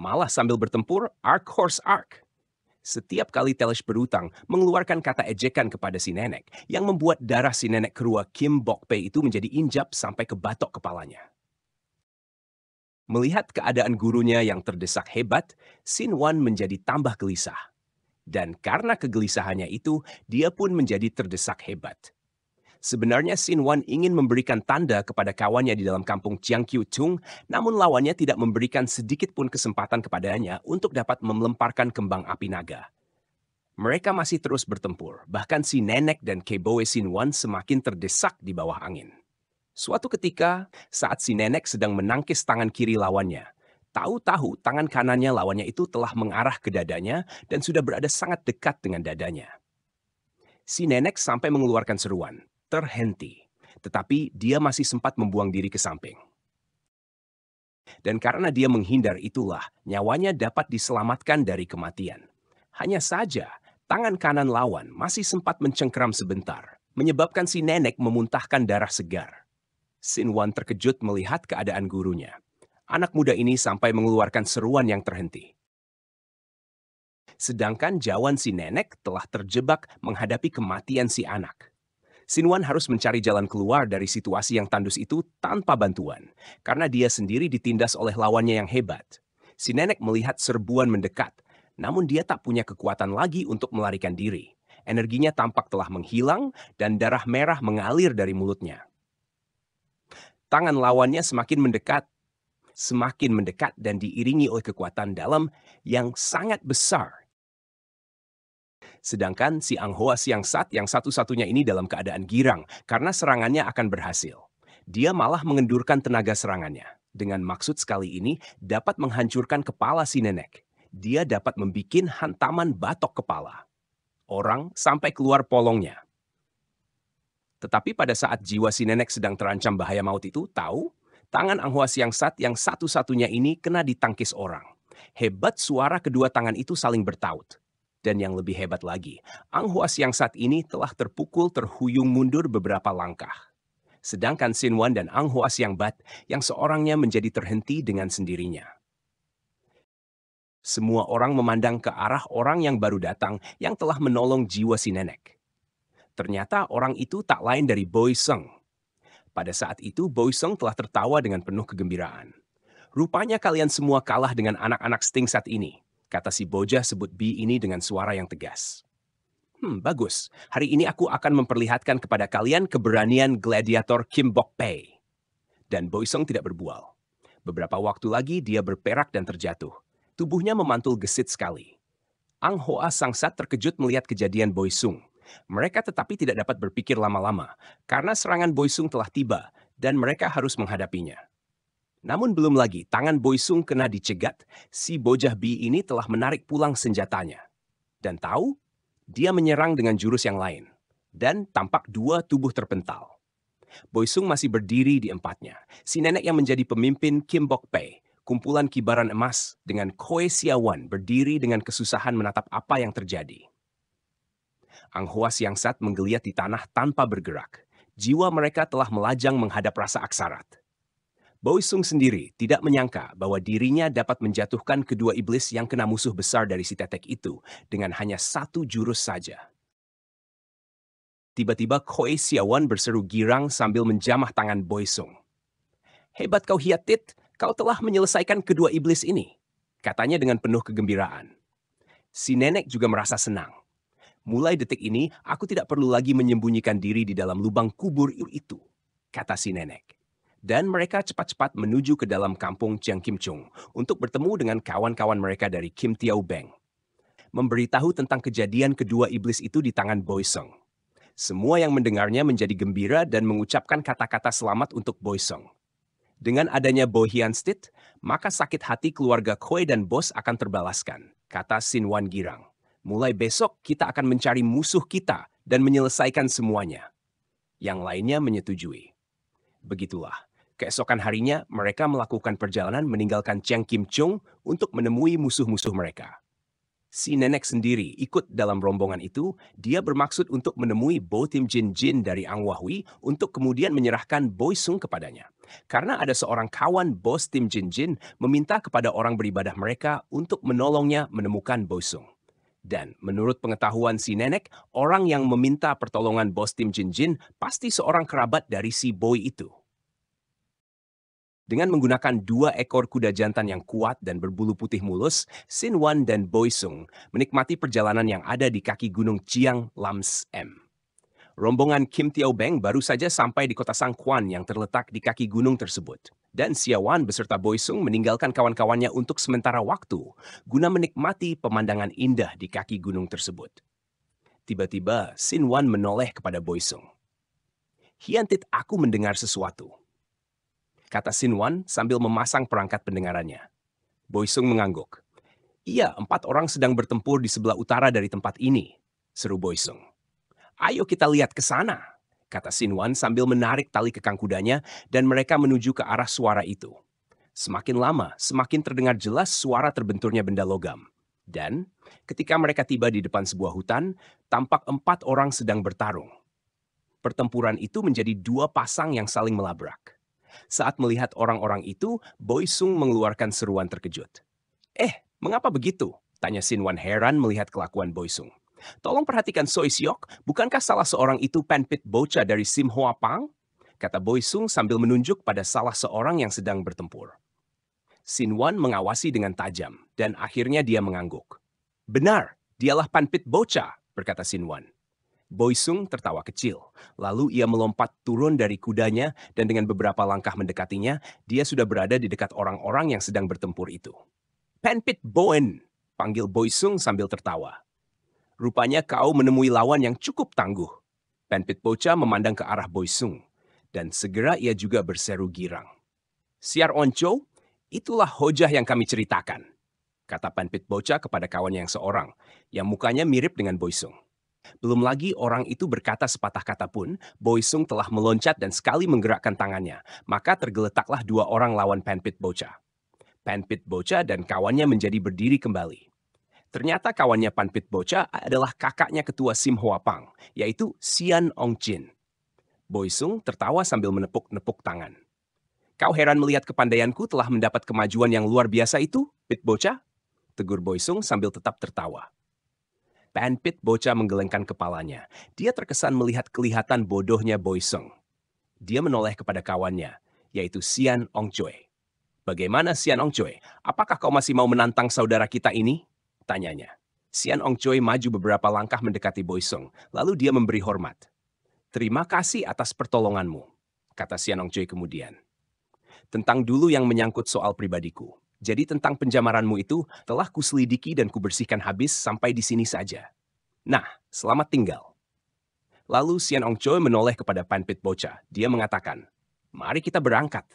Malah sambil bertempur, Ark Horse Ark. Setiap kali Telish berutang, mengeluarkan kata ejekan kepada si nenek, yang membuat darah si nenek kerua Kim Bok Pei itu menjadi injap sampai ke batok kepalanya. Melihat keadaan gurunya yang terdesak hebat, Sin Wan menjadi tambah gelisah. Dan karena kegelisahannya itu, dia pun menjadi terdesak hebat. Sebenarnya Sin Wan ingin memberikan tanda kepada kawannya di dalam kampung Chung, namun lawannya tidak memberikan sedikit pun kesempatan kepadanya untuk dapat melemparkan kembang api naga. Mereka masih terus bertempur, bahkan si nenek dan Keboe Sin Wan semakin terdesak di bawah angin. Suatu ketika, saat si nenek sedang menangkis tangan kiri lawannya, tahu-tahu tangan kanannya lawannya itu telah mengarah ke dadanya dan sudah berada sangat dekat dengan dadanya. Si nenek sampai mengeluarkan seruan, terhenti, tetapi dia masih sempat membuang diri ke samping. Dan karena dia menghindar itulah, nyawanya dapat diselamatkan dari kematian. Hanya saja, tangan kanan lawan masih sempat mencengkram sebentar, menyebabkan si nenek memuntahkan darah segar. Sin wan terkejut melihat keadaan gurunya. Anak muda ini sampai mengeluarkan seruan yang terhenti. Sedangkan jawan si nenek telah terjebak menghadapi kematian si anak. Sinwan harus mencari jalan keluar dari situasi yang tandus itu tanpa bantuan, karena dia sendiri ditindas oleh lawannya yang hebat. Si nenek melihat serbuan mendekat, namun dia tak punya kekuatan lagi untuk melarikan diri. Energinya tampak telah menghilang dan darah merah mengalir dari mulutnya. Tangan lawannya semakin mendekat, semakin mendekat dan diiringi oleh kekuatan dalam yang sangat besar Sedangkan si anghoa Siang Sat yang satu-satunya ini dalam keadaan girang karena serangannya akan berhasil. Dia malah mengendurkan tenaga serangannya. Dengan maksud sekali ini dapat menghancurkan kepala si nenek. Dia dapat membuat hantaman batok kepala. Orang sampai keluar polongnya. Tetapi pada saat jiwa si nenek sedang terancam bahaya maut itu, tahu? Tangan anghoa Siang Sat yang satu-satunya ini kena ditangkis orang. Hebat suara kedua tangan itu saling bertaut dan yang lebih hebat lagi, Ang Huas yang saat ini telah terpukul terhuyung mundur beberapa langkah. Sedangkan Wan dan Ang Huas yang bat, yang seorangnya menjadi terhenti dengan sendirinya. Semua orang memandang ke arah orang yang baru datang yang telah menolong jiwa si nenek. Ternyata orang itu tak lain dari Boy Sung. Pada saat itu, Boy Sung telah tertawa dengan penuh kegembiraan. Rupanya kalian semua kalah dengan anak-anak Sting saat ini, Kata si boja sebut Bi ini dengan suara yang tegas. Hmm, bagus. Hari ini aku akan memperlihatkan kepada kalian keberanian gladiator Kim Bok Pei. Dan Boisong tidak berbual. Beberapa waktu lagi dia berperak dan terjatuh. Tubuhnya memantul gesit sekali. Ang Hoa Sangsat terkejut melihat kejadian boy sung. Mereka tetapi tidak dapat berpikir lama-lama, karena serangan boy sung telah tiba, dan mereka harus menghadapinya. Namun belum lagi tangan Boy Sung kena dicegat, si bojah Bi ini telah menarik pulang senjatanya. Dan tahu, dia menyerang dengan jurus yang lain. Dan tampak dua tubuh terpental. Boy Sung masih berdiri di empatnya. Si nenek yang menjadi pemimpin Kim Bok Pei, kumpulan kibaran emas dengan Koe Siawan berdiri dengan kesusahan menatap apa yang terjadi. Ang Hoa Siang Sat menggeliat di tanah tanpa bergerak. Jiwa mereka telah melajang menghadap rasa aksarat. Boisung sendiri tidak menyangka bahwa dirinya dapat menjatuhkan kedua iblis yang kena musuh besar dari si tetek itu dengan hanya satu jurus saja. Tiba-tiba Koi Siawan berseru girang sambil menjamah tangan Boisung. Hebat kau hiatit, kau telah menyelesaikan kedua iblis ini, katanya dengan penuh kegembiraan. Si nenek juga merasa senang. Mulai detik ini, aku tidak perlu lagi menyembunyikan diri di dalam lubang kubur itu, kata si nenek dan mereka cepat-cepat menuju ke dalam kampung Chiang Kim Chung untuk bertemu dengan kawan-kawan mereka dari Kim Tiao Beng. Memberitahu tentang kejadian kedua iblis itu di tangan Boy Song. Semua yang mendengarnya menjadi gembira dan mengucapkan kata-kata selamat untuk Boy Song. Dengan adanya Bo Hian Stit, maka sakit hati keluarga Koi dan bos akan terbalaskan, kata Sin Wan Girang. Mulai besok kita akan mencari musuh kita dan menyelesaikan semuanya. Yang lainnya menyetujui. Begitulah. Keesokan harinya, mereka melakukan perjalanan meninggalkan Cheng Kim Chung untuk menemui musuh-musuh mereka. Si nenek sendiri ikut dalam rombongan itu, dia bermaksud untuk menemui Bo Tim Jin Jin dari Ang Wahui untuk kemudian menyerahkan Boy Sung kepadanya. Karena ada seorang kawan bos Tim Jin Jin meminta kepada orang beribadah mereka untuk menolongnya menemukan Boy Sung. Dan menurut pengetahuan si nenek, orang yang meminta pertolongan bos Tim Jin Jin pasti seorang kerabat dari si Boy itu. Dengan menggunakan dua ekor kuda jantan yang kuat dan berbulu putih mulus, Sin Wan dan Boy Sung menikmati perjalanan yang ada di kaki gunung Chiang Lams M. Rombongan Kim Tio Beng baru saja sampai di kota Sang Kwan yang terletak di kaki gunung tersebut. Dan Wan beserta Boy Sung meninggalkan kawan-kawannya untuk sementara waktu guna menikmati pemandangan indah di kaki gunung tersebut. Tiba-tiba, Sin Wan menoleh kepada Boy Sung. Hiantit aku mendengar sesuatu kata Sin Wan sambil memasang perangkat pendengarannya. Boy Sung mengangguk. Iya, empat orang sedang bertempur di sebelah utara dari tempat ini, seru Boy Sung. Ayo kita lihat ke sana, kata Sin Wan sambil menarik tali kekang kudanya dan mereka menuju ke arah suara itu. Semakin lama, semakin terdengar jelas suara terbenturnya benda logam. Dan ketika mereka tiba di depan sebuah hutan, tampak empat orang sedang bertarung. Pertempuran itu menjadi dua pasang yang saling melabrak. Saat melihat orang-orang itu, Boy Sung mengeluarkan seruan terkejut. Eh, mengapa begitu? Tanya Sin Wan heran melihat kelakuan Boy Sung. Tolong perhatikan Soi Siok, bukankah salah seorang itu penpit bocah dari Sim Hoa Pang? Kata Boy Sung sambil menunjuk pada salah seorang yang sedang bertempur. Sin Wan mengawasi dengan tajam, dan akhirnya dia mengangguk. Benar, dialah Panpit bocah, berkata Sin Wan. Boisung tertawa kecil. Lalu ia melompat turun dari kudanya dan dengan beberapa langkah mendekatinya, dia sudah berada di dekat orang-orang yang sedang bertempur itu. Penpit Boen, panggil Boisung sambil tertawa. Rupanya kau menemui lawan yang cukup tangguh. Penpit Bocah memandang ke arah Boisung dan segera ia juga berseru girang. Siar Onco, itulah hojah yang kami ceritakan, kata Penpit Bocah kepada kawannya yang seorang, yang mukanya mirip dengan Boisung. Belum lagi orang itu berkata sepatah kata pun, Boy Sung telah meloncat dan sekali menggerakkan tangannya, maka tergeletaklah dua orang lawan Panpit Bocha. Panpit Bocha dan kawannya menjadi berdiri kembali. Ternyata kawannya Panpit Bocha adalah kakaknya ketua Sim Hoa Pang, yaitu Xian Ong Jin. Boy Sung tertawa sambil menepuk-nepuk tangan. Kau heran melihat kepandaianku telah mendapat kemajuan yang luar biasa itu, Pit Bocha? Tegur Boy Sung sambil tetap tertawa. Panpit bocah menggelengkan kepalanya. Dia terkesan melihat kelihatan bodohnya Sung. Dia menoleh kepada kawannya, yaitu Sian Ong Choi. Bagaimana Sian Ong Choi? Apakah kau masih mau menantang saudara kita ini? Tanyanya. Sian Ong Choi maju beberapa langkah mendekati Sung, lalu dia memberi hormat. Terima kasih atas pertolonganmu, kata Sian Ong Choi kemudian. Tentang dulu yang menyangkut soal pribadiku. Jadi tentang penjamaranmu itu telah kuselidiki dan kubersihkan habis sampai di sini saja. Nah, selamat tinggal. Lalu Sian Ong Choi menoleh kepada Pan Pit Bocah. Dia mengatakan, mari kita berangkat.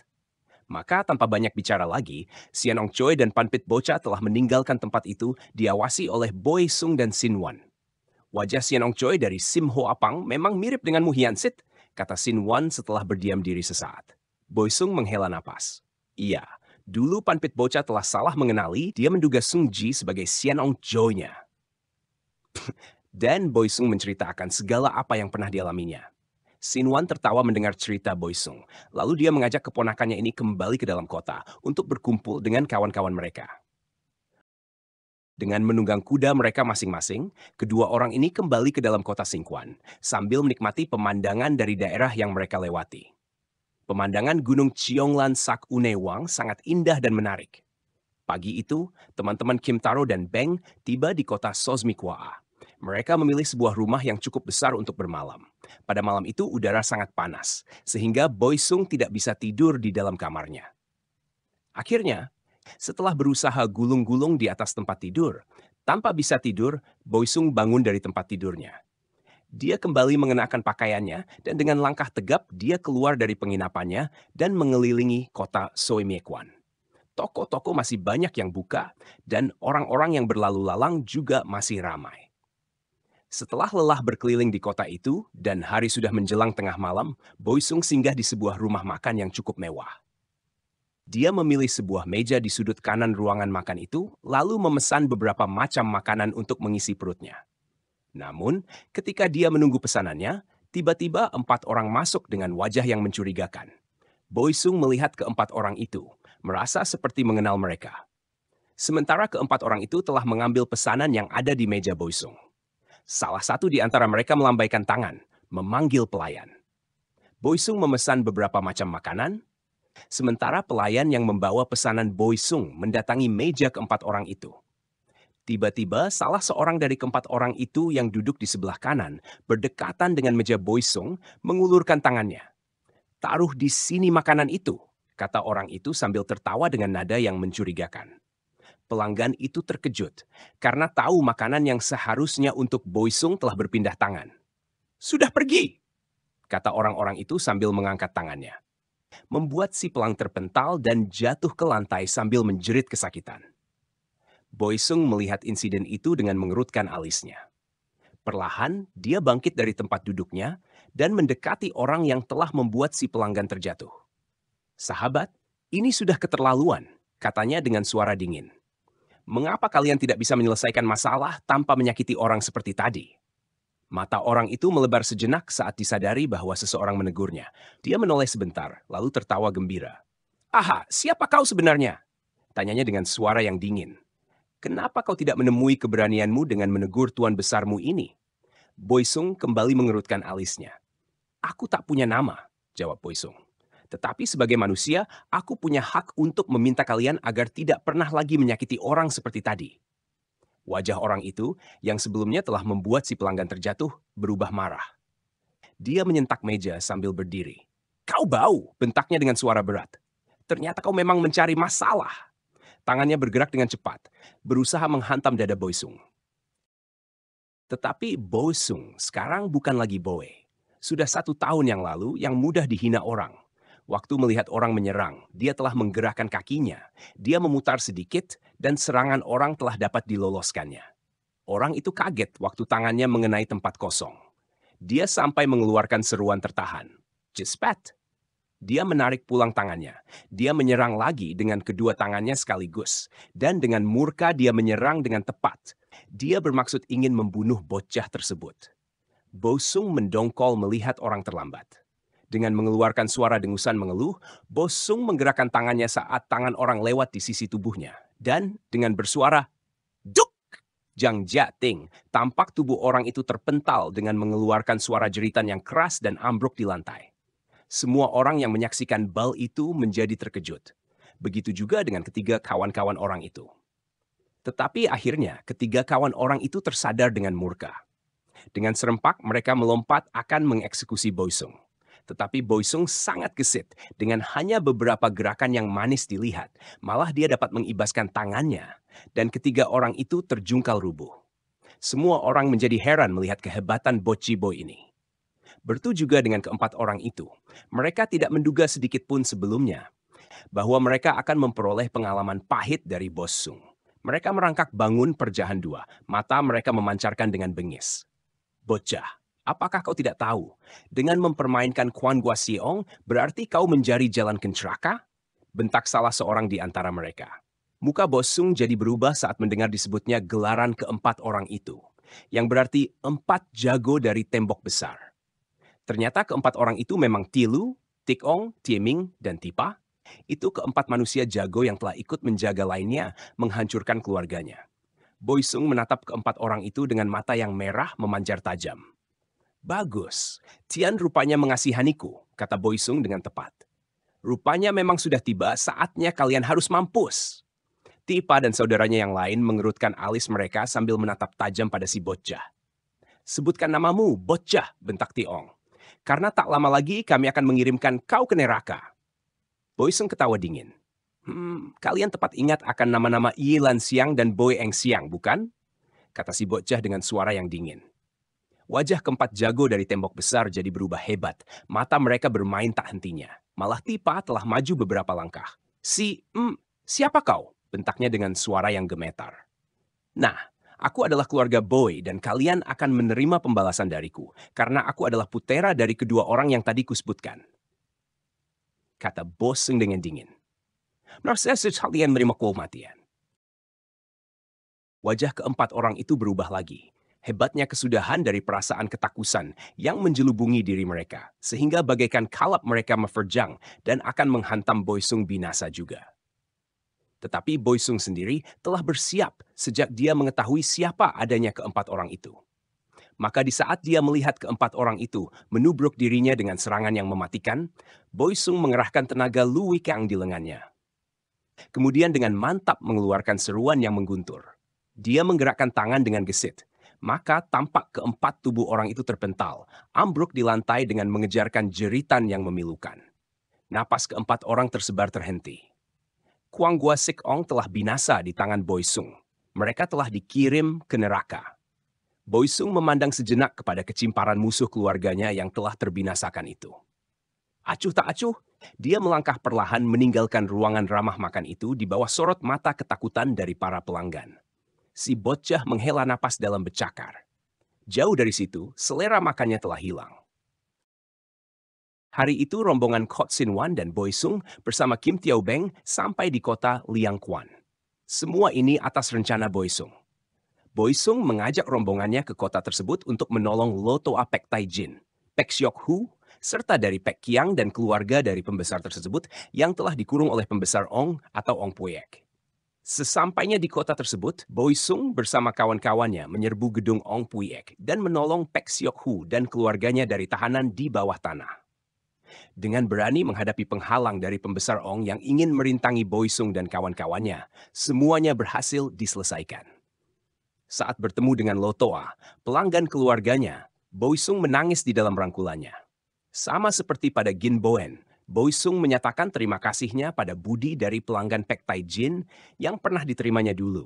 Maka tanpa banyak bicara lagi, Sian Ong Choi dan Pan Pit Bocah telah meninggalkan tempat itu diawasi oleh Boy Sung dan Sin Wan. Wajah Sian Ong Choi dari Sim Ho Apang memang mirip dengan Mu Hian Sit, kata Sin Wan setelah berdiam diri sesaat. Boy Sung menghela napas. Iya, Dulu Panpit bocah telah salah mengenali, dia menduga Sung Ji sebagai Xianong Jo-nya. Dan Boy Sung menceritakan segala apa yang pernah dialaminya. Sin Wan tertawa mendengar cerita Boy Sung, lalu dia mengajak keponakannya ini kembali ke dalam kota untuk berkumpul dengan kawan-kawan mereka. Dengan menunggang kuda mereka masing-masing, kedua orang ini kembali ke dalam kota Singkwan sambil menikmati pemandangan dari daerah yang mereka lewati. Pemandangan Gunung Cionglan Sak Unewang sangat indah dan menarik. Pagi itu, teman-teman Kim Taro dan Beng tiba di kota Sosmikwa. Mereka memilih sebuah rumah yang cukup besar untuk bermalam. Pada malam itu udara sangat panas, sehingga Boy Sung tidak bisa tidur di dalam kamarnya. Akhirnya, setelah berusaha gulung-gulung di atas tempat tidur, tanpa bisa tidur, Boy Sung bangun dari tempat tidurnya. Dia kembali mengenakan pakaiannya, dan dengan langkah tegap dia keluar dari penginapannya dan mengelilingi kota Soimekwan. Toko-toko masih banyak yang buka, dan orang-orang yang berlalu lalang juga masih ramai. Setelah lelah berkeliling di kota itu, dan hari sudah menjelang tengah malam, Boisung singgah di sebuah rumah makan yang cukup mewah. Dia memilih sebuah meja di sudut kanan ruangan makan itu, lalu memesan beberapa macam makanan untuk mengisi perutnya. Namun, ketika dia menunggu pesanannya, tiba-tiba empat orang masuk dengan wajah yang mencurigakan. Boisung melihat keempat orang itu, merasa seperti mengenal mereka. Sementara keempat orang itu telah mengambil pesanan yang ada di meja Boisung. Salah satu di antara mereka melambaikan tangan, memanggil pelayan. Boisung memesan beberapa macam makanan, sementara pelayan yang membawa pesanan Boisung mendatangi meja keempat orang itu. Tiba-tiba salah seorang dari keempat orang itu yang duduk di sebelah kanan, berdekatan dengan meja Boisong, mengulurkan tangannya. Taruh di sini makanan itu, kata orang itu sambil tertawa dengan nada yang mencurigakan. Pelanggan itu terkejut karena tahu makanan yang seharusnya untuk Boisong telah berpindah tangan. Sudah pergi, kata orang-orang itu sambil mengangkat tangannya. Membuat si pelang terpental dan jatuh ke lantai sambil menjerit kesakitan. Boisung melihat insiden itu dengan mengerutkan alisnya. Perlahan, dia bangkit dari tempat duduknya dan mendekati orang yang telah membuat si pelanggan terjatuh. Sahabat, ini sudah keterlaluan, katanya dengan suara dingin. Mengapa kalian tidak bisa menyelesaikan masalah tanpa menyakiti orang seperti tadi? Mata orang itu melebar sejenak saat disadari bahwa seseorang menegurnya. Dia menoleh sebentar, lalu tertawa gembira. Aha, siapa kau sebenarnya? Tanyanya dengan suara yang dingin. Kenapa kau tidak menemui keberanianmu dengan menegur tuan besarmu ini? Boisung kembali mengerutkan alisnya. Aku tak punya nama, jawab Boisung. Tetapi sebagai manusia, aku punya hak untuk meminta kalian agar tidak pernah lagi menyakiti orang seperti tadi. Wajah orang itu yang sebelumnya telah membuat si pelanggan terjatuh berubah marah. Dia menyentak meja sambil berdiri. Kau bau, bentaknya dengan suara berat. Ternyata kau memang mencari masalah. Tangannya bergerak dengan cepat, berusaha menghantam dada Boisung. Tetapi Boisung sekarang bukan lagi Boe. Sudah satu tahun yang lalu yang mudah dihina orang. Waktu melihat orang menyerang, dia telah menggerakkan kakinya. Dia memutar sedikit dan serangan orang telah dapat diloloskannya. Orang itu kaget waktu tangannya mengenai tempat kosong. Dia sampai mengeluarkan seruan tertahan. Jespet! Dia menarik pulang tangannya. Dia menyerang lagi dengan kedua tangannya sekaligus. Dan dengan murka dia menyerang dengan tepat. Dia bermaksud ingin membunuh bocah tersebut. Bosung mendongkol melihat orang terlambat. Dengan mengeluarkan suara dengusan mengeluh, Bosung menggerakkan tangannya saat tangan orang lewat di sisi tubuhnya. Dan dengan bersuara, Duk! Jang Jating, tampak tubuh orang itu terpental dengan mengeluarkan suara jeritan yang keras dan ambruk di lantai semua orang yang menyaksikan bal itu menjadi terkejut. Begitu juga dengan ketiga kawan-kawan orang itu. Tetapi akhirnya, ketiga kawan orang itu tersadar dengan murka. Dengan serempak, mereka melompat akan mengeksekusi Boisung. Tetapi Boisung sangat gesit dengan hanya beberapa gerakan yang manis dilihat. Malah dia dapat mengibaskan tangannya. Dan ketiga orang itu terjungkal rubuh. Semua orang menjadi heran melihat kehebatan boy ini. Bertu juga dengan keempat orang itu. Mereka tidak menduga sedikit pun sebelumnya bahwa mereka akan memperoleh pengalaman pahit dari Bos Sung. Mereka merangkak bangun perjahan dua, mata mereka memancarkan dengan bengis. Bocah, apakah kau tidak tahu? Dengan mempermainkan Kuan Siong, berarti kau menjadi jalan kenceraka? Bentak salah seorang di antara mereka. Muka Bosung jadi berubah saat mendengar disebutnya gelaran keempat orang itu, yang berarti empat jago dari tembok besar. Ternyata keempat orang itu memang Tilu, Tikong, Tieming, dan Tipa. Itu keempat manusia jago yang telah ikut menjaga lainnya, menghancurkan keluarganya. Boisung menatap keempat orang itu dengan mata yang merah memancar tajam. Bagus, Tian rupanya mengasihaniku, kata Boisung dengan tepat. Rupanya memang sudah tiba saatnya kalian harus mampus. Tipa dan saudaranya yang lain mengerutkan alis mereka sambil menatap tajam pada si bocah. Sebutkan namamu, bocah, bentak Tiong karena tak lama lagi kami akan mengirimkan kau ke neraka. Boyseng ketawa dingin. Hmm, kalian tepat ingat akan nama-nama Yilan Siang dan Boy Eng Siang, bukan? Kata si bocah dengan suara yang dingin. Wajah keempat jago dari tembok besar jadi berubah hebat. Mata mereka bermain tak hentinya. Malah Tipa telah maju beberapa langkah. Si, hmm, siapa kau? Bentaknya dengan suara yang gemetar. Nah, Aku adalah keluarga Boy dan kalian akan menerima pembalasan dariku, karena aku adalah putera dari kedua orang yang tadi kusebutkan. Kata Boseng dengan dingin. Narcissus kalian menerima kematian. Wajah keempat orang itu berubah lagi. Hebatnya kesudahan dari perasaan ketakusan yang menjelubungi diri mereka, sehingga bagaikan kalap mereka menerjang dan akan menghantam Boy Sung binasa juga. Tetapi Boy Sung sendiri telah bersiap sejak dia mengetahui siapa adanya keempat orang itu. Maka di saat dia melihat keempat orang itu menubruk dirinya dengan serangan yang mematikan, Boy Sung mengerahkan tenaga Lui Kang di lengannya. Kemudian dengan mantap mengeluarkan seruan yang mengguntur. Dia menggerakkan tangan dengan gesit, maka tampak keempat tubuh orang itu terpental, ambruk di lantai dengan mengejarkan jeritan yang memilukan. Napas keempat orang tersebar terhenti. Kuang Gua Sik Ong telah binasa di tangan Boy Sung. Mereka telah dikirim ke neraka. Boy Sung memandang sejenak kepada kecimparan musuh keluarganya yang telah terbinasakan itu. Acuh tak acuh, dia melangkah perlahan meninggalkan ruangan ramah makan itu di bawah sorot mata ketakutan dari para pelanggan. Si bocah menghela napas dalam becakar. Jauh dari situ, selera makannya telah hilang. Hari itu rombongan Kot Sin Wan dan Boy Sung bersama Kim Tiao Beng sampai di kota Liang Kuan. Semua ini atas rencana Boy Sung. Boy Sung mengajak rombongannya ke kota tersebut untuk menolong Loto Apek Jin, Pek Siok Hu, serta dari Pek Kiang dan keluarga dari pembesar tersebut yang telah dikurung oleh pembesar Ong atau Ong Puyek. Sesampainya di kota tersebut, Boy Sung bersama kawan-kawannya menyerbu gedung Ong Puyek dan menolong Pek Siok Hu dan keluarganya dari tahanan di bawah tanah dengan berani menghadapi penghalang dari pembesar Ong yang ingin merintangi Boisung dan kawan-kawannya. Semuanya berhasil diselesaikan. Saat bertemu dengan Lotoa, pelanggan keluarganya, Boisung menangis di dalam rangkulannya. Sama seperti pada Gin Ginboen, Boisung menyatakan terima kasihnya pada budi dari pelanggan Pek Tai Jin yang pernah diterimanya dulu.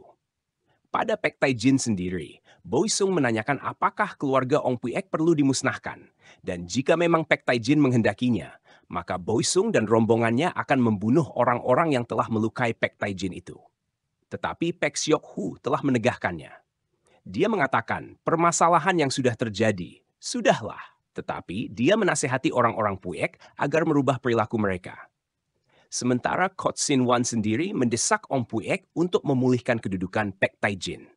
Pada Pek Tai Jin sendiri, Boisung menanyakan apakah keluarga Ong Pui Ek perlu dimusnahkan. Dan jika memang Pek Tai Jin menghendakinya, maka Boisung dan rombongannya akan membunuh orang-orang yang telah melukai Pek Tai Jin itu. Tetapi Pek Siok Hu telah menegahkannya. Dia mengatakan permasalahan yang sudah terjadi, sudahlah. Tetapi dia menasehati orang-orang Ek agar merubah perilaku mereka sementara Kot Sin Wan sendiri mendesak Ong Pui Ek untuk memulihkan kedudukan Pek Tai Jin.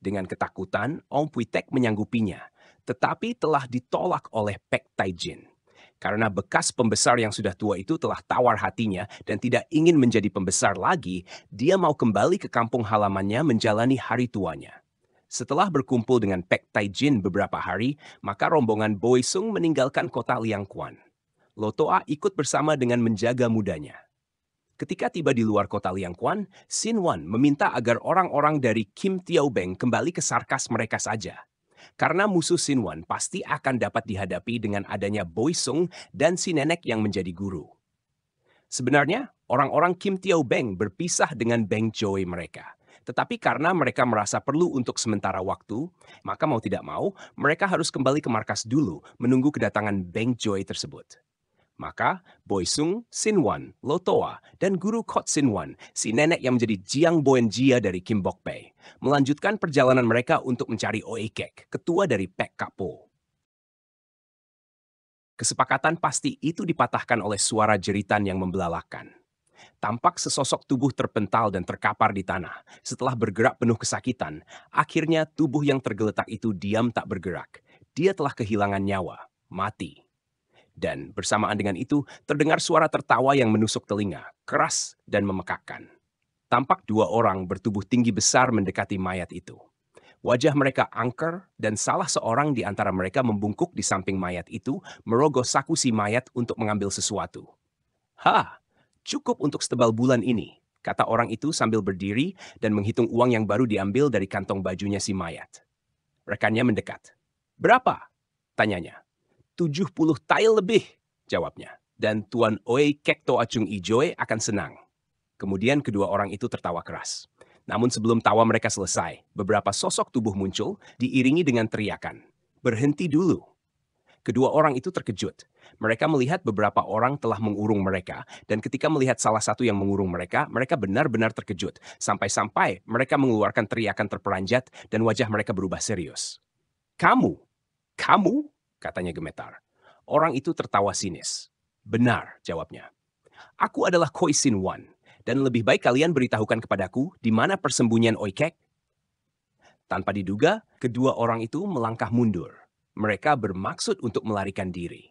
Dengan ketakutan, Ong Puitek menyanggupinya, tetapi telah ditolak oleh Pek Taijin. Karena bekas pembesar yang sudah tua itu telah tawar hatinya dan tidak ingin menjadi pembesar lagi, dia mau kembali ke kampung halamannya menjalani hari tuanya. Setelah berkumpul dengan Pek Taijin beberapa hari, maka rombongan Boy Sung meninggalkan kota Liangkuan. Lotoa ikut bersama dengan menjaga mudanya. Ketika tiba di luar kota Liangquan, Sin Wan meminta agar orang-orang dari Kim Tiao Beng kembali ke sarkas mereka saja. Karena musuh Sin Wan pasti akan dapat dihadapi dengan adanya Boy Sung dan si nenek yang menjadi guru. Sebenarnya, orang-orang Kim Tiao Beng berpisah dengan Beng Joy mereka. Tetapi karena mereka merasa perlu untuk sementara waktu, maka mau tidak mau, mereka harus kembali ke markas dulu menunggu kedatangan Beng Joy tersebut. Maka Boy Sung, Sin Wan, Lo Toa, dan guru Kot Wan, si nenek yang menjadi Jiang Boen Jia dari Kim Bok Pei, melanjutkan perjalanan mereka untuk mencari Oe Kek, ketua dari Pek Kapo. Kesepakatan pasti itu dipatahkan oleh suara jeritan yang membelalakan. Tampak sesosok tubuh terpental dan terkapar di tanah. Setelah bergerak penuh kesakitan, akhirnya tubuh yang tergeletak itu diam tak bergerak. Dia telah kehilangan nyawa, mati. Dan bersamaan dengan itu, terdengar suara tertawa yang menusuk telinga, keras dan memekakkan. Tampak dua orang bertubuh tinggi besar mendekati mayat itu. Wajah mereka angker dan salah seorang di antara mereka membungkuk di samping mayat itu, merogoh saku si mayat untuk mengambil sesuatu. Ha, cukup untuk setebal bulan ini, kata orang itu sambil berdiri dan menghitung uang yang baru diambil dari kantong bajunya si mayat. Rekannya mendekat. Berapa? Tanyanya. 70 tile lebih, jawabnya. Dan Tuan Oe Kekto Acung Ijoe akan senang. Kemudian kedua orang itu tertawa keras. Namun sebelum tawa mereka selesai, beberapa sosok tubuh muncul diiringi dengan teriakan. Berhenti dulu. Kedua orang itu terkejut. Mereka melihat beberapa orang telah mengurung mereka, dan ketika melihat salah satu yang mengurung mereka, mereka benar-benar terkejut. Sampai-sampai mereka mengeluarkan teriakan terperanjat dan wajah mereka berubah serius. Kamu, kamu katanya gemetar. Orang itu tertawa sinis. Benar, jawabnya. Aku adalah Koisin Wan, dan lebih baik kalian beritahukan kepadaku di mana persembunyian Oikek. Tanpa diduga, kedua orang itu melangkah mundur. Mereka bermaksud untuk melarikan diri.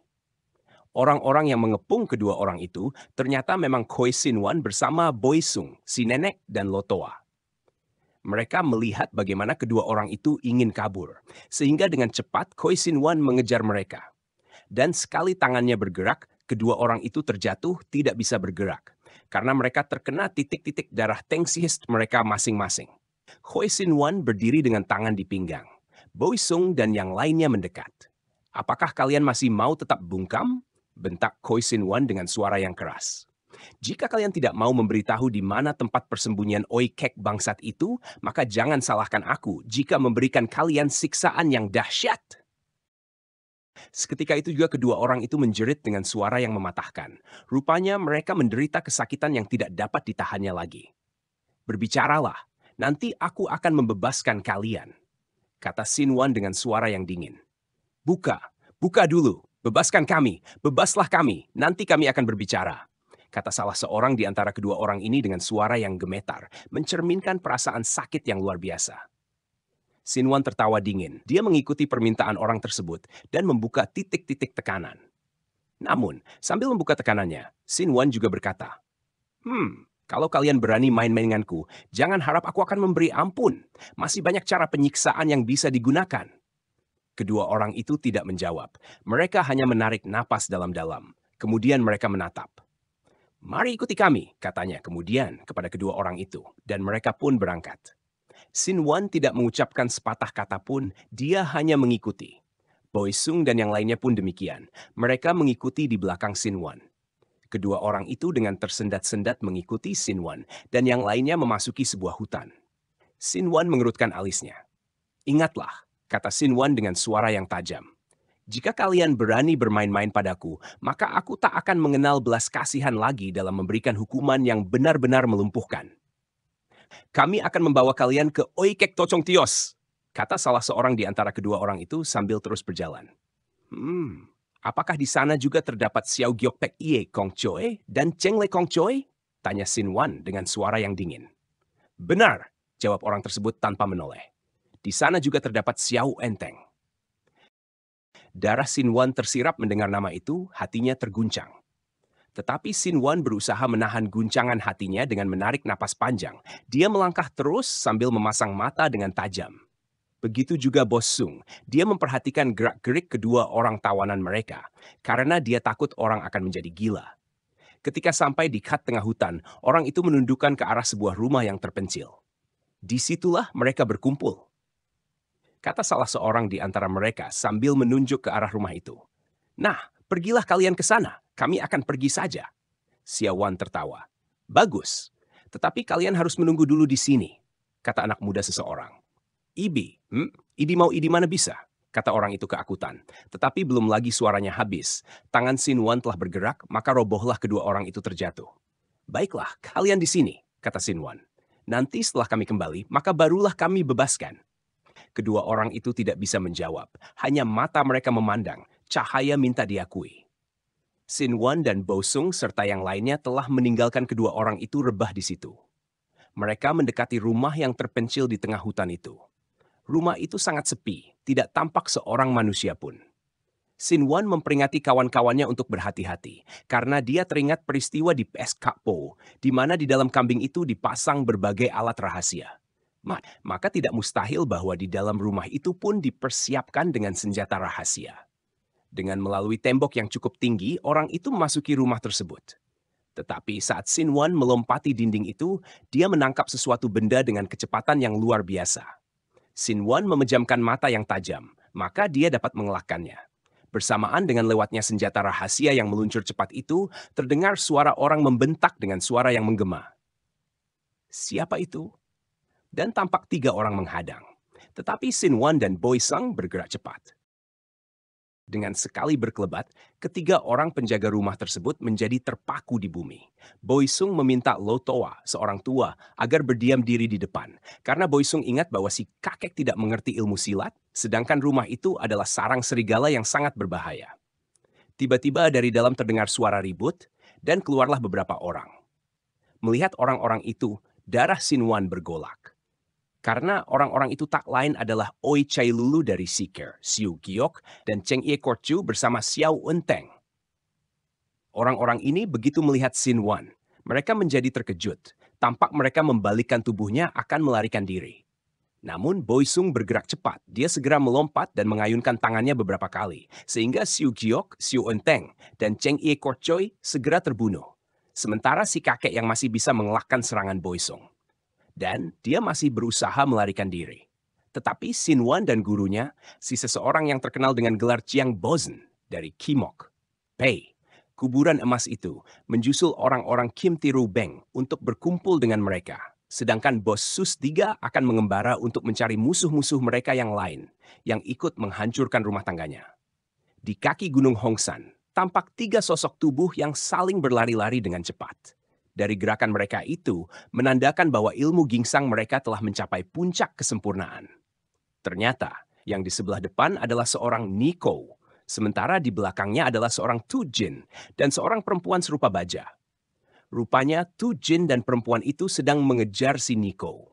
Orang-orang yang mengepung kedua orang itu ternyata memang Koisin Wan bersama Boy Sung si nenek, dan Lotoa, mereka melihat bagaimana kedua orang itu ingin kabur. Sehingga dengan cepat Khoi Sin Wan mengejar mereka. Dan sekali tangannya bergerak, kedua orang itu terjatuh tidak bisa bergerak. Karena mereka terkena titik-titik darah tengsis mereka masing-masing. Khoi Sin Wan berdiri dengan tangan di pinggang. Boy Sung dan yang lainnya mendekat. Apakah kalian masih mau tetap bungkam? Bentak Khoi Sin Wan dengan suara yang keras. Jika kalian tidak mau memberitahu di mana tempat persembunyian oikek bangsat itu, maka jangan salahkan aku jika memberikan kalian siksaan yang dahsyat. Seketika itu juga kedua orang itu menjerit dengan suara yang mematahkan. Rupanya mereka menderita kesakitan yang tidak dapat ditahannya lagi. Berbicaralah, nanti aku akan membebaskan kalian. Kata Sinwan dengan suara yang dingin. Buka, buka dulu, bebaskan kami, bebaslah kami, nanti kami akan berbicara. Kata salah seorang di antara kedua orang ini dengan suara yang gemetar, mencerminkan perasaan sakit yang luar biasa. Sinwan tertawa dingin. Dia mengikuti permintaan orang tersebut dan membuka titik-titik tekanan. Namun, sambil membuka tekanannya, Sinwan juga berkata, Hmm, kalau kalian berani main-main denganku, jangan harap aku akan memberi ampun. Masih banyak cara penyiksaan yang bisa digunakan. Kedua orang itu tidak menjawab. Mereka hanya menarik napas dalam-dalam. Kemudian mereka menatap. Mari ikuti kami, katanya kemudian kepada kedua orang itu, dan mereka pun berangkat. Sin Wan tidak mengucapkan sepatah kata pun, dia hanya mengikuti. Boisung dan yang lainnya pun demikian. Mereka mengikuti di belakang Sin Wan. Kedua orang itu dengan tersendat-sendat mengikuti Sin Wan dan yang lainnya memasuki sebuah hutan. Sin Wan mengerutkan alisnya. Ingatlah, kata Sin Wan dengan suara yang tajam. Jika kalian berani bermain-main padaku, maka aku tak akan mengenal belas kasihan lagi dalam memberikan hukuman yang benar-benar melumpuhkan. Kami akan membawa kalian ke Oikek Tocong Tios, kata salah seorang di antara kedua orang itu sambil terus berjalan. Hmm, apakah di sana juga terdapat Xiao Giokpek Ie, Kong Choi dan Cheng Le Kong Choi? Tanya Sin Wan dengan suara yang dingin. Benar, jawab orang tersebut tanpa menoleh. Di sana juga terdapat Xiao Enteng. Darah Sin Wan tersirap mendengar nama itu, hatinya terguncang. Tetapi Sin Wan berusaha menahan guncangan hatinya dengan menarik napas panjang. Dia melangkah terus sambil memasang mata dengan tajam. Begitu juga Bos Sung, dia memperhatikan gerak-gerik kedua orang tawanan mereka, karena dia takut orang akan menjadi gila. Ketika sampai di kat tengah hutan, orang itu menundukkan ke arah sebuah rumah yang terpencil. Disitulah mereka berkumpul kata salah seorang di antara mereka sambil menunjuk ke arah rumah itu. Nah, pergilah kalian ke sana, kami akan pergi saja. Siawan tertawa. Bagus, tetapi kalian harus menunggu dulu di sini, kata anak muda seseorang. Ibi, hmm, Idi mau Idi mana bisa, kata orang itu keakutan. Tetapi belum lagi suaranya habis. Tangan Wan telah bergerak, maka robohlah kedua orang itu terjatuh. Baiklah, kalian di sini, kata Wan. Nanti setelah kami kembali, maka barulah kami bebaskan. Kedua orang itu tidak bisa menjawab. Hanya mata mereka memandang. Cahaya minta diakui. Sin Wan dan Sung serta yang lainnya telah meninggalkan kedua orang itu rebah di situ. Mereka mendekati rumah yang terpencil di tengah hutan itu. Rumah itu sangat sepi, tidak tampak seorang manusia pun. Sin Wan memperingati kawan-kawannya untuk berhati-hati karena dia teringat peristiwa di PSKPO, di mana di dalam kambing itu dipasang berbagai alat rahasia. Maka tidak mustahil bahwa di dalam rumah itu pun dipersiapkan dengan senjata rahasia. Dengan melalui tembok yang cukup tinggi, orang itu memasuki rumah tersebut. Tetapi saat Sin Wan melompati dinding itu, dia menangkap sesuatu benda dengan kecepatan yang luar biasa. Sin Wan memejamkan mata yang tajam, maka dia dapat mengelakkannya. Bersamaan dengan lewatnya senjata rahasia yang meluncur cepat itu, terdengar suara orang membentak dengan suara yang menggema. Siapa itu? dan tampak tiga orang menghadang. Tetapi Sin Wan dan Boy Sang bergerak cepat. Dengan sekali berkelebat, ketiga orang penjaga rumah tersebut menjadi terpaku di bumi. Boy Sung meminta Lotoa, seorang tua, agar berdiam diri di depan. Karena Boy Sung ingat bahwa si kakek tidak mengerti ilmu silat, sedangkan rumah itu adalah sarang serigala yang sangat berbahaya. Tiba-tiba dari dalam terdengar suara ribut, dan keluarlah beberapa orang. Melihat orang-orang itu, darah Sin Wan bergolak. Karena orang-orang itu tak lain adalah Oi Chai Lulu dari Seeker, Siu Giok, dan Cheng Ye Korchu bersama Xiao Unteng. Orang-orang ini begitu melihat Sin Wan, mereka menjadi terkejut. Tampak mereka membalikkan tubuhnya akan melarikan diri. Namun Boy Sung bergerak cepat. Dia segera melompat dan mengayunkan tangannya beberapa kali. Sehingga Siu Giok, Siu Unteng, dan Cheng Ye Korchoy segera terbunuh. Sementara si kakek yang masih bisa mengelakkan serangan Boy Sung. Dan dia masih berusaha melarikan diri. Tetapi Sin Wan dan gurunya, si seseorang yang terkenal dengan gelar Chiang Bozen dari Kimok, Pei, kuburan emas itu menjusul orang-orang Kim Tiru Beng untuk berkumpul dengan mereka. Sedangkan bos Sus 3 akan mengembara untuk mencari musuh-musuh mereka yang lain yang ikut menghancurkan rumah tangganya. Di kaki Gunung Hongsan, tampak tiga sosok tubuh yang saling berlari-lari dengan cepat dari gerakan mereka itu menandakan bahwa ilmu gingsang mereka telah mencapai puncak kesempurnaan. Ternyata, yang di sebelah depan adalah seorang Niko, sementara di belakangnya adalah seorang Tujin dan seorang perempuan serupa baja. Rupanya Tujin dan perempuan itu sedang mengejar si Niko.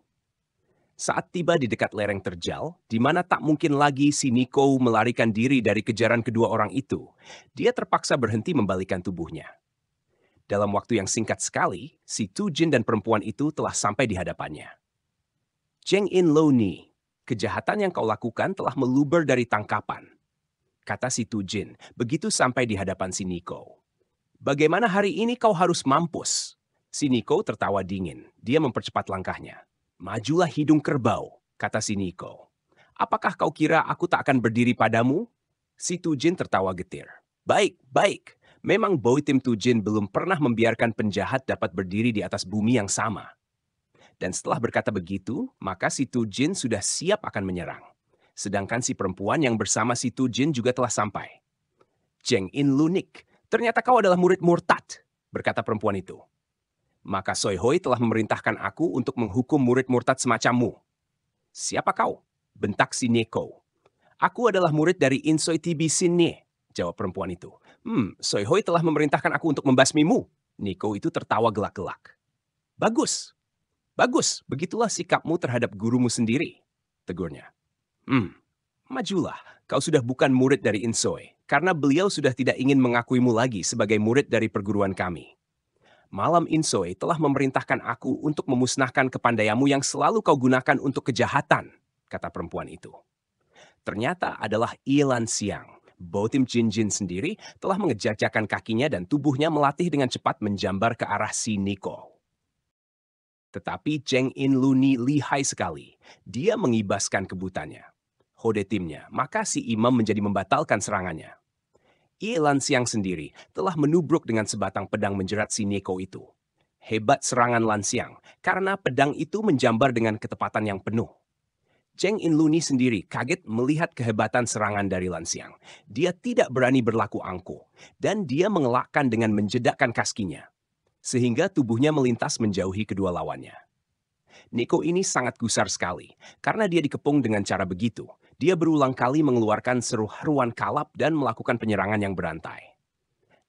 Saat tiba di dekat lereng terjal, di mana tak mungkin lagi si Niko melarikan diri dari kejaran kedua orang itu, dia terpaksa berhenti membalikkan tubuhnya. Dalam waktu yang singkat sekali, si Tu Jin dan perempuan itu telah sampai di hadapannya. Cheng In Lo Ni, kejahatan yang kau lakukan telah meluber dari tangkapan. Kata si Tu Jin, begitu sampai di hadapan si Niko. Bagaimana hari ini kau harus mampus? Si Niko tertawa dingin. Dia mempercepat langkahnya. Majulah hidung kerbau, kata si Niko. Apakah kau kira aku tak akan berdiri padamu? Si Tujin tertawa getir. Baik, baik memang Tim Tujin belum pernah membiarkan penjahat dapat berdiri di atas bumi yang sama. Dan setelah berkata begitu, maka si Tujin sudah siap akan menyerang. Sedangkan si perempuan yang bersama si Tujin juga telah sampai. Cheng In Lunik, ternyata kau adalah murid murtad, berkata perempuan itu. Maka Soi Hoi telah memerintahkan aku untuk menghukum murid murtad semacammu. Siapa kau? Bentak si Neko. Aku adalah murid dari Insoi Tibi Sinne, jawab perempuan itu. Hmm, Soihoi telah memerintahkan aku untuk membasmimu. Niko itu tertawa gelak-gelak. Bagus. Bagus, begitulah sikapmu terhadap gurumu sendiri, tegurnya. Hmm, majulah. Kau sudah bukan murid dari Insoy karena beliau sudah tidak ingin mengakuimu lagi sebagai murid dari perguruan kami. Malam Insoy telah memerintahkan aku untuk memusnahkan kepandaianmu yang selalu kau gunakan untuk kejahatan, kata perempuan itu. Ternyata adalah Ilan Siang. Botim Jinjin sendiri telah mengejajakan kakinya dan tubuhnya melatih dengan cepat menjambar ke arah si Niko. Tetapi Cheng In Luni lihai sekali. Dia mengibaskan kebutannya. Hode timnya, maka si imam menjadi membatalkan serangannya. Ilan Siang sendiri telah menubruk dengan sebatang pedang menjerat si Niko itu. Hebat serangan Lansiang, karena pedang itu menjambar dengan ketepatan yang penuh. Cheng Inluni sendiri kaget melihat kehebatan serangan dari Lansiang. Dia tidak berani berlaku angkuh, dan dia mengelakkan dengan menjedakkan kaskinya, sehingga tubuhnya melintas menjauhi kedua lawannya. Niko ini sangat gusar sekali, karena dia dikepung dengan cara begitu. Dia berulang kali mengeluarkan seru-haruan kalap dan melakukan penyerangan yang berantai.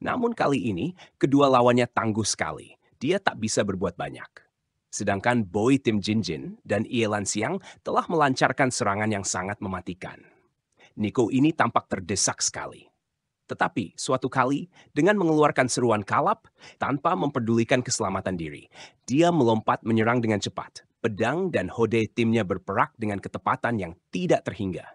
Namun kali ini, kedua lawannya tangguh sekali. Dia tak bisa berbuat banyak. Sedangkan Boy Tim Jinjin dan Ielan Siang telah melancarkan serangan yang sangat mematikan. Niko ini tampak terdesak sekali. Tetapi suatu kali, dengan mengeluarkan seruan kalap tanpa mempedulikan keselamatan diri, dia melompat menyerang dengan cepat. Pedang dan hode timnya berperak dengan ketepatan yang tidak terhingga.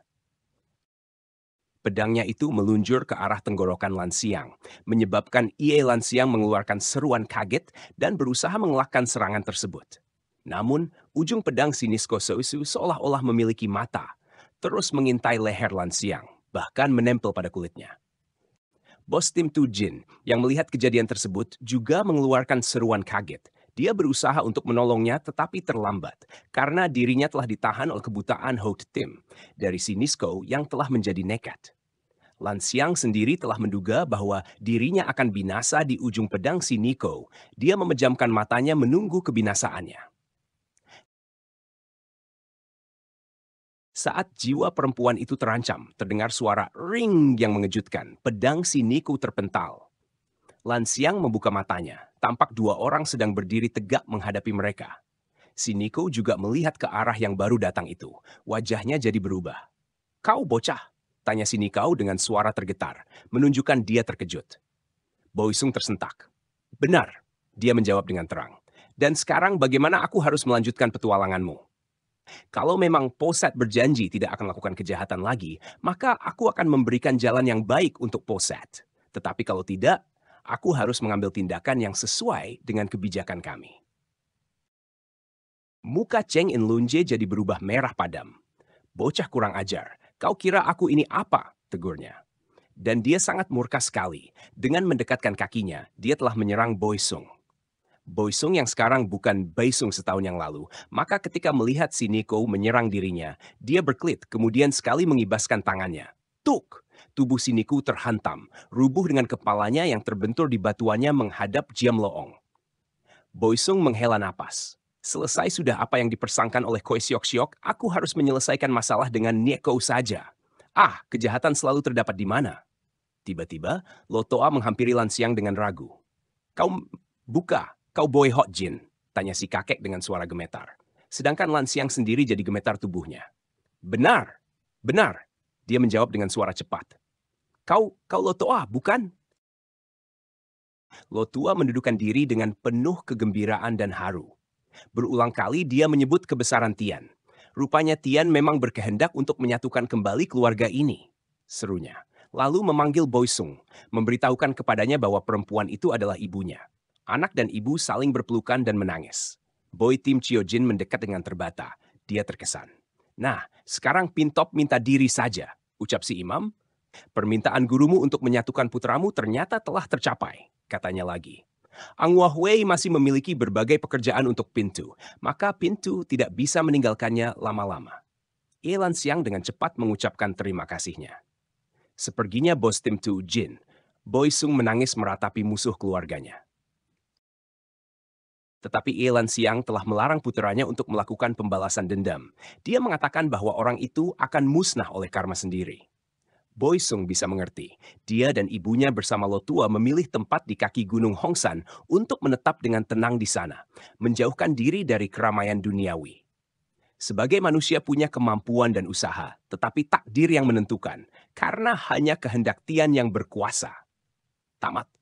Pedangnya itu meluncur ke arah tenggorokan Lansiang, menyebabkan Ia e Lansiang mengeluarkan seruan kaget dan berusaha mengelakkan serangan tersebut. Namun, ujung pedang Sinisko Soisu seolah-olah memiliki mata, terus mengintai leher Lansiang, bahkan menempel pada kulitnya. Bos tim Tujin yang melihat kejadian tersebut juga mengeluarkan seruan kaget dia berusaha untuk menolongnya tetapi terlambat karena dirinya telah ditahan oleh kebutaan Hout Tim dari si Nisko yang telah menjadi nekat. Lansiang sendiri telah menduga bahwa dirinya akan binasa di ujung pedang si Niko. Dia memejamkan matanya menunggu kebinasaannya. Saat jiwa perempuan itu terancam, terdengar suara ring yang mengejutkan. Pedang si terpental. Lansiang membuka matanya. Tampak dua orang sedang berdiri tegak menghadapi mereka. Si Niko juga melihat ke arah yang baru datang itu. Wajahnya jadi berubah. Kau bocah? Tanya si Nikau dengan suara tergetar, menunjukkan dia terkejut. Boisung tersentak. Benar, dia menjawab dengan terang. Dan sekarang bagaimana aku harus melanjutkan petualanganmu? Kalau memang Poset berjanji tidak akan melakukan kejahatan lagi, maka aku akan memberikan jalan yang baik untuk Poset. Tetapi kalau tidak, aku harus mengambil tindakan yang sesuai dengan kebijakan kami. Muka Cheng In Lunje jadi berubah merah padam. Bocah kurang ajar, kau kira aku ini apa? tegurnya. Dan dia sangat murka sekali. Dengan mendekatkan kakinya, dia telah menyerang Boy Sung. Boy Sung yang sekarang bukan Bei Sung setahun yang lalu, maka ketika melihat si Niko menyerang dirinya, dia berkelit kemudian sekali mengibaskan tangannya. Tuk! tubuh Siniku terhantam, rubuh dengan kepalanya yang terbentur di batuannya menghadap Jiam Loong. Boisung menghela napas. Selesai sudah apa yang dipersangkan oleh Koe Siok Siok, aku harus menyelesaikan masalah dengan Nieko saja. Ah, kejahatan selalu terdapat di mana? Tiba-tiba, Lotoa menghampiri Lansiang dengan ragu. Kau buka, kau boy hot jin, tanya si kakek dengan suara gemetar. Sedangkan Lansiang sendiri jadi gemetar tubuhnya. Benar, benar, dia menjawab dengan suara cepat. Kau, kau Lotoa, ah, bukan? Lotua mendudukkan diri dengan penuh kegembiraan dan haru. Berulang kali dia menyebut kebesaran Tian. Rupanya Tian memang berkehendak untuk menyatukan kembali keluarga ini. Serunya. Lalu memanggil Boisung, memberitahukan kepadanya bahwa perempuan itu adalah ibunya. Anak dan ibu saling berpelukan dan menangis. Boy tim Jin mendekat dengan terbata. Dia terkesan. Nah, sekarang Pintop minta diri saja, ucap si imam, Permintaan gurumu untuk menyatukan putramu ternyata telah tercapai, katanya lagi. Ang Wahwei masih memiliki berbagai pekerjaan untuk Pintu, maka Pintu tidak bisa meninggalkannya lama-lama. Yelan Siang dengan cepat mengucapkan terima kasihnya. Seperginya bos tim Tu Jin, Boy Sung menangis meratapi musuh keluarganya. Tetapi Yelan Siang telah melarang puteranya untuk melakukan pembalasan dendam. Dia mengatakan bahwa orang itu akan musnah oleh karma sendiri. Boy Sung bisa mengerti. Dia dan ibunya bersama Lotua memilih tempat di kaki Gunung Hongsan untuk menetap dengan tenang di sana, menjauhkan diri dari keramaian duniawi. Sebagai manusia punya kemampuan dan usaha, tetapi takdir yang menentukan, karena hanya kehendak Tian yang berkuasa. Tamat.